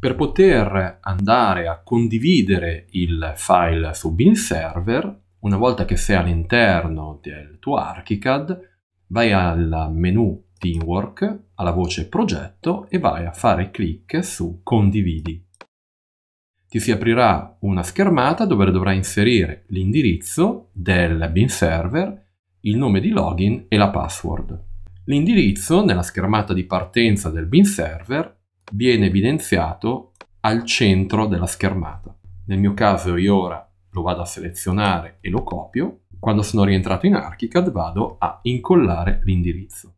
Per poter andare a condividere il file su Bean Server, una volta che sei all'interno del tuo ArchiCAD, vai al menu Teamwork, alla voce Progetto e vai a fare clic su Condividi. Ti si aprirà una schermata dove dovrai inserire l'indirizzo del Bean Server, il nome di login e la password. L'indirizzo nella schermata di partenza del Bean Server viene evidenziato al centro della schermata. Nel mio caso io ora lo vado a selezionare e lo copio. Quando sono rientrato in ArchiCAD vado a incollare l'indirizzo.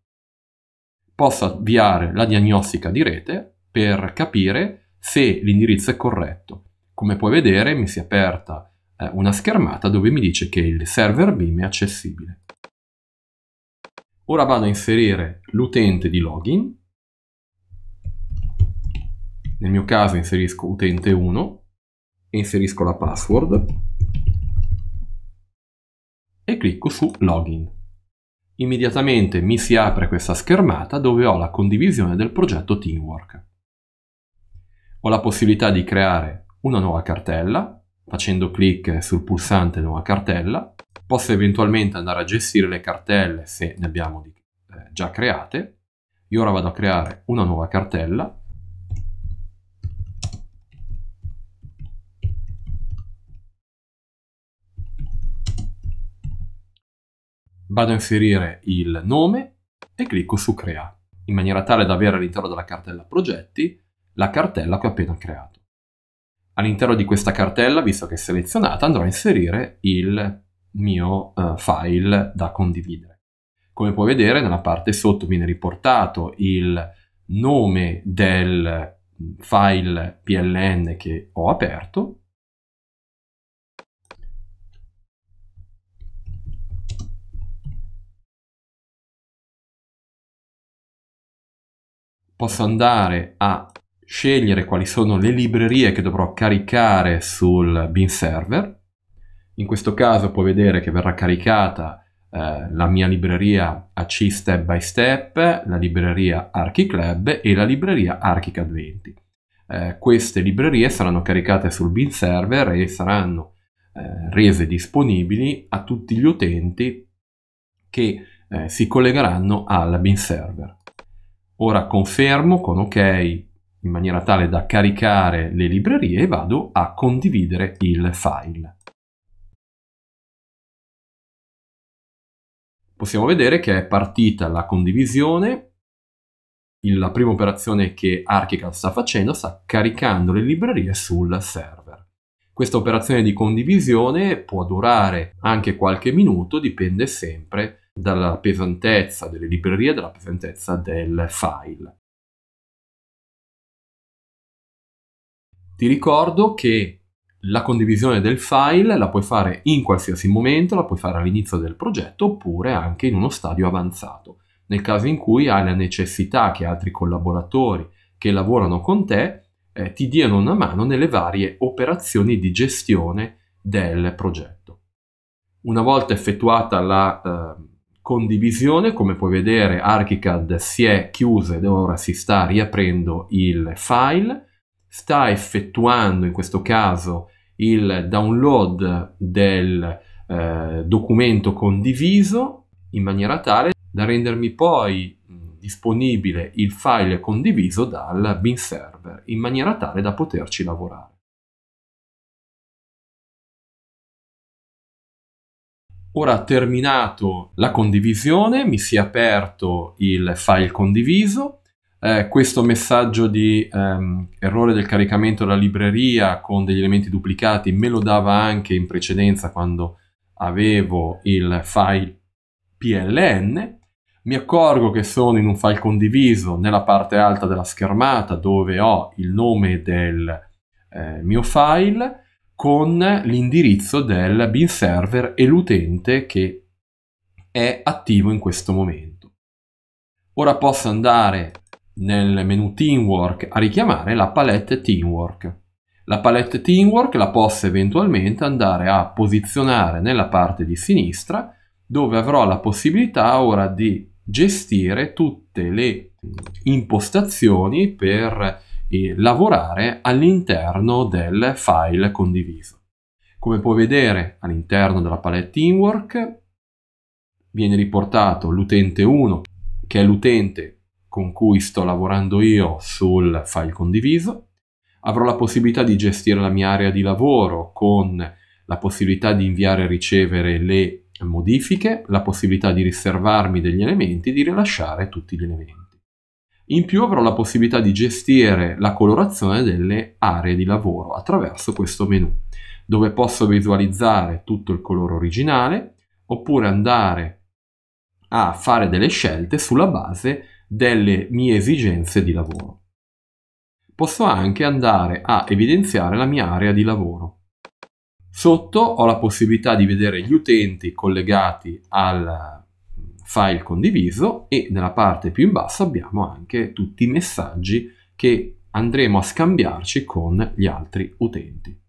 Posso avviare la diagnostica di rete per capire se l'indirizzo è corretto. Come puoi vedere mi si è aperta eh, una schermata dove mi dice che il server BIM è accessibile. Ora vado a inserire l'utente di login nel mio caso inserisco utente 1 e inserisco la password e clicco su login. Immediatamente mi si apre questa schermata dove ho la condivisione del progetto Teamwork. Ho la possibilità di creare una nuova cartella facendo clic sul pulsante nuova cartella. Posso eventualmente andare a gestire le cartelle se ne abbiamo eh, già create. Io ora vado a creare una nuova cartella Vado a inserire il nome e clicco su Crea, in maniera tale da avere all'interno della cartella progetti la cartella che ho appena creato. All'interno di questa cartella, visto che è selezionata, andrò a inserire il mio uh, file da condividere. Come puoi vedere, nella parte sotto viene riportato il nome del mm, file PLN che ho aperto posso andare a scegliere quali sono le librerie che dovrò caricare sul bin server. In questo caso puoi vedere che verrà caricata eh, la mia libreria AC Step by Step, la libreria ArchiClub e la libreria ArchiCAD20. Eh, queste librerie saranno caricate sul bin server e saranno eh, rese disponibili a tutti gli utenti che eh, si collegheranno al bin server. Ora confermo con ok in maniera tale da caricare le librerie e vado a condividere il file. Possiamo vedere che è partita la condivisione la prima operazione che Archicad sta facendo sta caricando le librerie sul server. Questa operazione di condivisione può durare anche qualche minuto, dipende sempre da dalla pesantezza delle librerie, dalla pesantezza del file. Ti ricordo che la condivisione del file la puoi fare in qualsiasi momento, la puoi fare all'inizio del progetto oppure anche in uno stadio avanzato. Nel caso in cui hai la necessità che altri collaboratori che lavorano con te eh, ti diano una mano nelle varie operazioni di gestione del progetto. Una volta effettuata la eh, condivisione, come puoi vedere ArchiCAD si è chiuso ed ora si sta riaprendo il file, sta effettuando in questo caso il download del eh, documento condiviso in maniera tale da rendermi poi disponibile il file condiviso dal bin server in maniera tale da poterci lavorare. Ora terminato la condivisione, mi si è aperto il file condiviso. Eh, questo messaggio di ehm, errore del caricamento della libreria con degli elementi duplicati me lo dava anche in precedenza quando avevo il file PLN. Mi accorgo che sono in un file condiviso nella parte alta della schermata dove ho il nome del eh, mio file con l'indirizzo del bin server e l'utente che è attivo in questo momento. Ora posso andare nel menu Teamwork a richiamare la palette Teamwork. La palette Teamwork la posso eventualmente andare a posizionare nella parte di sinistra dove avrò la possibilità ora di gestire tutte le impostazioni per e lavorare all'interno del file condiviso. Come puoi vedere all'interno della palette Teamwork viene riportato l'utente 1 che è l'utente con cui sto lavorando io sul file condiviso. Avrò la possibilità di gestire la mia area di lavoro con la possibilità di inviare e ricevere le modifiche, la possibilità di riservarmi degli elementi e di rilasciare tutti gli elementi. In più avrò la possibilità di gestire la colorazione delle aree di lavoro attraverso questo menu, dove posso visualizzare tutto il colore originale oppure andare a fare delle scelte sulla base delle mie esigenze di lavoro. Posso anche andare a evidenziare la mia area di lavoro. Sotto ho la possibilità di vedere gli utenti collegati al file condiviso e nella parte più in basso abbiamo anche tutti i messaggi che andremo a scambiarci con gli altri utenti.